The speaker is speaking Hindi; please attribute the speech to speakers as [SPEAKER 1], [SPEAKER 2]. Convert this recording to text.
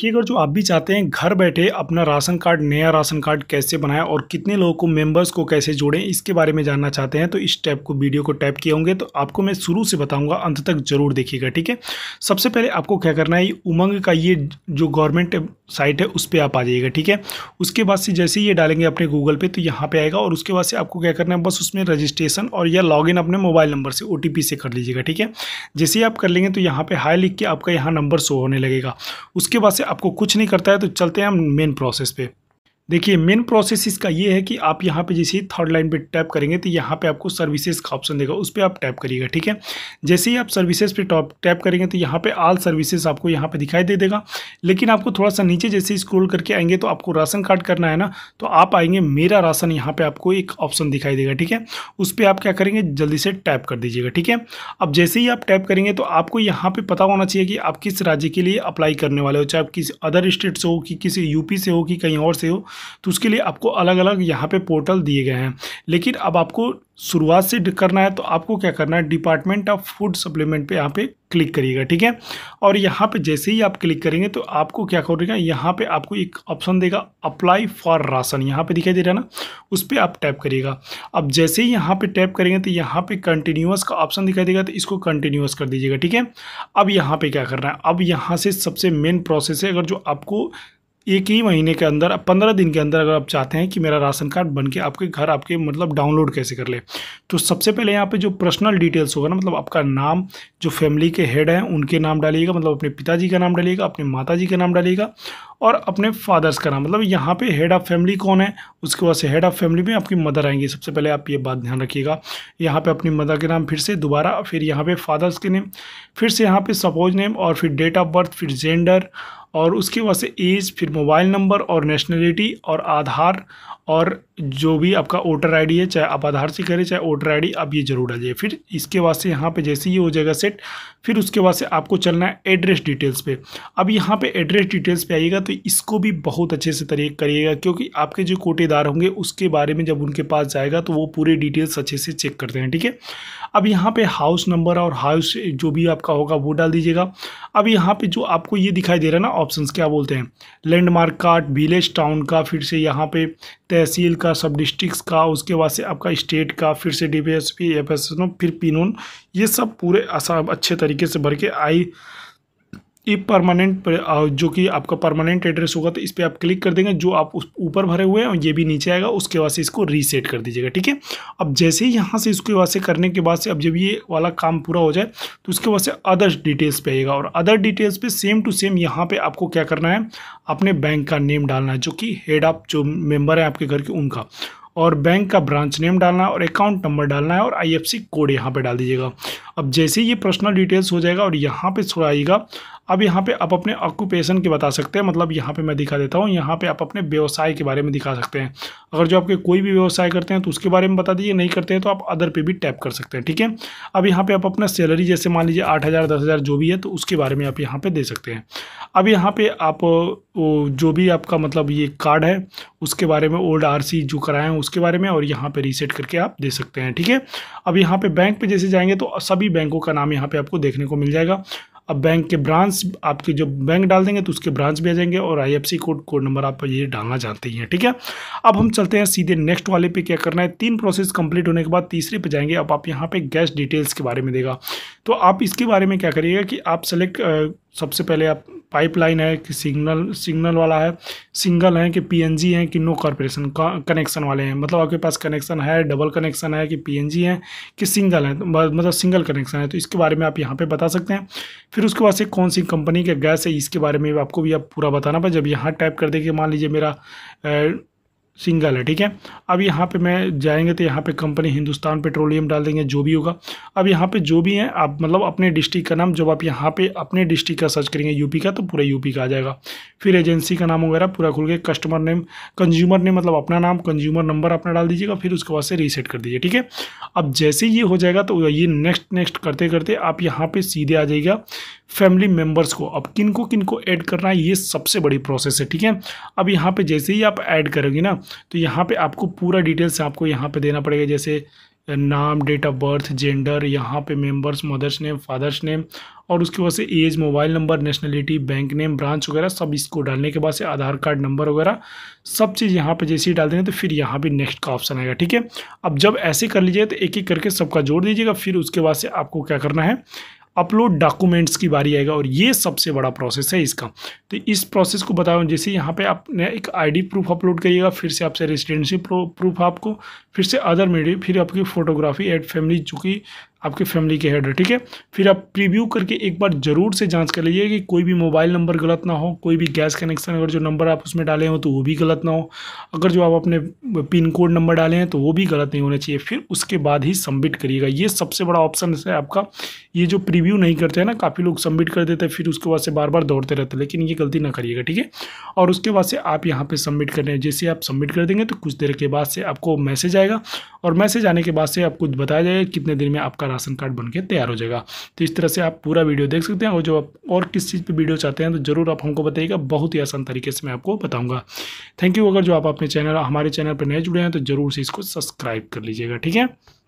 [SPEAKER 1] कि अगर जो आप भी चाहते हैं घर बैठे अपना राशन कार्ड नया राशन कार्ड कैसे बनाएं और कितने लोगों को मेंबर्स को कैसे जोड़ें इसके बारे में जानना चाहते हैं तो इस टैप को वीडियो को टैप किए होंगे तो आपको मैं शुरू से बताऊंगा अंत तक जरूर देखिएगा ठीक है सबसे पहले आपको क्या करना है उमंग का ये जो गवर्नमेंट साइट है उस पर आप आ जाइएगा ठीक है उसके बाद से जैसे ही ये डालेंगे अपने गूगल पे तो यहाँ पे आएगा और उसके बाद से आपको क्या करना है बस उसमें रजिस्ट्रेशन और या लॉगिन अपने मोबाइल नंबर से ओ से कर लीजिएगा ठीक है जैसे ही आप कर लेंगे तो यहाँ पे हाई लिख के आपका यहाँ नंबर शो होने लगेगा उसके बाद से आपको कुछ नहीं करता है तो चलते हैं हम मेन प्रोसेस पे देखिए मेन प्रोसेस इसका ये है कि आप यहाँ पे जैसे ही थर्ड लाइन पे टैप करेंगे तो यहाँ पे आपको सर्विसेज का ऑप्शन देगा उस पर आप टैप करिएगा ठीक है जैसे ही आप सर्विसेज पे टॉप टैप करेंगे तो यहाँ पे आल सर्विसेज आपको यहाँ पे दिखाई दे देगा लेकिन आपको थोड़ा सा नीचे जैसे स्क्रोल करके आएंगे तो आपको राशन कार्ड करना है ना तो आप आएंगे मेरा राशन यहाँ पर आपको एक ऑप्शन दिखाई देगा ठीक है उस पर आप क्या करेंगे जल्दी से टैप कर दीजिएगा ठीक है अब जैसे ही आप टैप करेंगे तो आपको यहाँ पर पता होना चाहिए कि आप किस राज्य के लिए अप्लाई करने वाले हो चाहे आप किसी अदर स्टेट से हो कि किसी यूपी से हो कि कहीं और से हो तो उसके लिए आपको अलग अलग यहाँ पे पोर्टल दिए गए हैं लेकिन अब आपको शुरुआत से करना है तो आपको क्या करना है डिपार्टमेंट ऑफ फूड सप्लीमेंट पे यहाँ पे क्लिक करिएगा ठीक है और यहाँ पे जैसे ही आप क्लिक करेंगे तो आपको क्या करेगा यहाँ पे आपको एक ऑप्शन देगा अप्लाई फॉर राशन यहाँ पे दिखाई दे रहा है ना उस पर आप टैप करिएगा अब जैसे ही यहाँ पे टैप करेंगे तो यहाँ पे कंटिन्यूस का ऑप्शन दिखाई देगा तो इसको कंटिन्यूस कर दीजिएगा ठीक है अब यहाँ पर क्या करना है अब यहाँ से सबसे मेन प्रोसेस है अगर जो आपको एक ही महीने के अंदर पंद्रह दिन के अंदर अगर आप चाहते हैं कि मेरा राशन कार्ड बन के आपके घर आपके मतलब डाउनलोड कैसे कर ले तो सबसे पहले यहाँ पे जो पर्सनल डिटेल्स होगा ना मतलब आपका नाम जो फैमिली के हेड हैं उनके नाम डालिएगा मतलब अपने पिताजी का नाम डालिएगा अपने माता जी का नाम डालिएगा और अपने फादर्स का नाम मतलब यहाँ पे हेड ऑफ़ फैमिली कौन है उसके बाद से हेड ऑफ़ फैमिली में आपकी मदर आएंगी सबसे पहले आप ये बात ध्यान रखिएगा यहाँ पे अपनी मदर के नाम फिर से दोबारा फिर यहाँ पे फादर्स के नेम फिर से यहाँ पे सपोज नेम और फिर डेट ऑफ बर्थ फिर जेंडर और उसके वजह से एज फिर मोबाइल नंबर और नेशनलिटी और आधार और जो भी आपका वोटर आईडी है चाहे आप आधार से करें चाहे वोटर आईडी आप ये जरूर आ जाए फिर इसके बाद से यहाँ पे जैसे ही हो जाएगा सेट फिर उसके बाद से आपको चलना है एड्रेस डिटेल्स पे अब यहाँ पे एड्रेस डिटेल्स पे आइएगा तो इसको भी बहुत अच्छे से तरीके करिएगा क्योंकि आपके जो कोटेदार होंगे उसके बारे में जब उनके पास जाएगा तो वो पूरे डिटेल्स अच्छे से चेक करते हैं ठीक है अब यहाँ पर हाउस नंबर और हाउस जो भी आपका होगा वो डाल दीजिएगा अब यहाँ पर जो आपको ये दिखाई दे रहा है ना ऑप्शंस क्या बोलते हैं लैंडमार्क का विलेज टाउन का फिर से यहाँ पे तहसील का सब डिस्ट्रिक्स का उसके बाद से आपका स्टेट का फिर से D P S P F S फिर पिनून ये सब पूरे अच्छे तरीके से भर के आई ई परमानेंट जो कि आपका परमानेंट एड्रेस होगा तो इस पर आप क्लिक कर देंगे जो आप उस ऊपर भरे हुए हैं और ये भी नीचे आएगा उसके बाद से इसको रीसेट कर दीजिएगा ठीक है अब जैसे ही यहाँ से इसके बाद से करने के बाद से अब जब ये वाला काम पूरा हो जाए तो उसके बाद से अदर डिटेल्स पे आएगा और अदर डिटेल्स पे सेम टू सेम यहाँ पर आपको क्या करना है अपने बैंक का नेम डालना है जो कि हेड ऑफ जो मेम्बर हैं आपके घर के उनका और बैंक का ब्रांच नेम डालना है और अकाउंट नंबर डालना है और आई कोड यहाँ पर डाल दीजिएगा अब जैसे ये पर्सनल डिटेल्स हो जाएगा और यहाँ पे आएगा अब यहाँ पे आप अपने ऑक्यूपेशन के बता सकते हैं मतलब यहाँ पे मैं दिखा देता हूँ यहाँ पे आप अपने व्यवसाय के बारे में दिखा सकते हैं अगर जो आपके कोई भी व्यवसाय करते हैं तो उसके बारे में बता दीजिए नहीं करते हैं तो आप अदर पे भी टैप कर सकते हैं ठीक है अब यहाँ पे आप अपना सैलरी जैसे मान लीजिए आठ हज़ार दस हज़ार जो भी है तो उसके बारे में आप यहाँ पर दे सकते हैं अब यहाँ पर आप जो भी आपका मतलब ये कार्ड है उसके बारे में ओल्ड आर जो कराएँ उसके बारे में और यहाँ पर रीसेट करके आप दे सकते हैं ठीक है अब यहाँ पर बैंक पर जैसे जाएंगे तो सभी बैंकों का नाम यहाँ पे आपको देखने को मिल जाएगा अब बैंक के ब्रांच आपके जो बैंक डाल देंगे तो उसके ब्रांच भी आ जाएंगे और आईएफसी कोड कोड नंबर आप ये डालना चाहते हैं ठीक है अब हम चलते हैं सीधे नेक्स्ट वाले पे क्या करना है तीन प्रोसेस कंप्लीट होने के बाद तीसरे पे जाएंगे अब आप यहाँ पे गैस डिटेल्स के बारे में देगा तो आप इसके बारे में क्या करिएगा कि आप सेलेक्ट सबसे पहले आप पाइपलाइन है कि सिग्नल सिग्नल वाला है सिंगल है कि पीएनजी है कि नो कॉरपोरेशन कनेक्शन वाले हैं मतलब आपके पास कनेक्शन है डबल कनेक्शन है कि पीएनजी है कि सिंगल है मतलब सिंगल कनेक्शन है तो इसके बारे में आप यहाँ पे बता सकते हैं फिर उसके बाद से कौन सी कंपनी का गैस है इसके बारे में आपको भी आप पूरा बताना पड़ा जब यहाँ टाइप कर देंगे मान लीजिए मेरा ए, सिंगल है ठीक है अब यहाँ पे मैं जाएंगे तो यहाँ पे कंपनी हिंदुस्तान पेट्रोलियम डाल देंगे जो भी होगा अब यहाँ पे जो भी है आप मतलब अपने डिस्ट्रिक्ट का नाम जब आप यहाँ पे अपने डिस्ट्रिक्ट का सर्च करेंगे यूपी का तो पूरा यूपी का आ जाएगा फिर एजेंसी का नाम वगैरह पूरा खुल के कस्टमर नेम कंज्यूमर नेम मतलब अपना नाम कंज्यूमर नंबर अपना डाल दीजिएगा फिर उसके बाद से रीसेट कर दीजिए ठीक है अब जैसे ये हो जाएगा तो ये नेक्स्ट नेक्स्ट करते करते आप यहाँ पर सीधे आ जाइएगा फैमिली मेम्बर्स को अब किन को किन को ऐड करना है ये सबसे बड़ी प्रोसेस है ठीक है अब यहाँ पर जैसे ही आप ऐड करोगे ना तो यहाँ पे आपको पूरा डिटेल्स आपको यहाँ पे देना पड़ेगा जैसे नाम डेट ऑफ बर्थ जेंडर यहाँ पे members mother's name father's name और उसके बाद से age mobile number nationality bank name branch वगैरह सब इसको डालने के बाद से आधार कार्ड नंबर वगैरह सब चीज़ यहाँ पे जैसे ही डाल देंगे तो फिर यहाँ भी नेक्स्ट का ऑप्शन आएगा ठीक है अब जब ऐसे कर लीजिए तो एक एक करके सबका जोड़ दीजिएगा फिर उसके बाद से आपको क्या करना है अपलोड डॉक्यूमेंट्स की बारी आएगा और ये सबसे बड़ा प्रोसेस है इसका तो इस प्रोसेस को बताया जैसे यहाँ पे आपने एक आईडी प्रूफ अपलोड करिएगा फिर से आपसे रेजिडेंसी प्रूफ आपको फिर से अदर मीडिया फिर आपकी फ़ोटोग्राफी एट फैमिली चूँकि आपके फैमिली के है ठीक है फिर आप प्रीव्यू करके एक बार ज़रूर से जांच कर लीजिए कि कोई भी मोबाइल नंबर गलत ना हो कोई भी गैस कनेक्शन अगर जो नंबर आप उसमें डाले हो तो वो भी गलत ना हो अगर जो आप अपने पिन कोड नंबर डाले हैं तो वो भी गलत नहीं होना चाहिए फिर उसके बाद ही सबमिट करिएगा ये सबसे बड़ा ऑप्शन है आपका ये जो प्रीव्यू नहीं करते हैं ना काफ़ी लोग सबमिट कर देते हैं फिर उसके बाद से बार बार दौड़ते रहते हैं लेकिन ये गलती ना करिएगा ठीक है और उसके बाद से आप यहाँ पर सबमिट कर रहे हैं जैसे आप सबमिट कर देंगे तो कुछ देर के बाद से आपको मैसेज आएगा और मैसेज आने के बाद से आपको बताया जाएगा कितने दिन में आपका राशन कार्ड बन के तैयार हो जाएगा तो इस तरह से आप पूरा वीडियो देख सकते हैं और जो आप और किस चीज़ पर वीडियो चाहते हैं तो ज़रूर आप हमको बताइएगा बहुत ही आसान तरीके से मैं आपको बताऊँगा थैंक यू अगर जो आप अपने चैनल हमारे चैनल पर नए जुड़े हैं तो ज़रूर से इसको सब्सक्राइब कर लीजिएगा ठीक है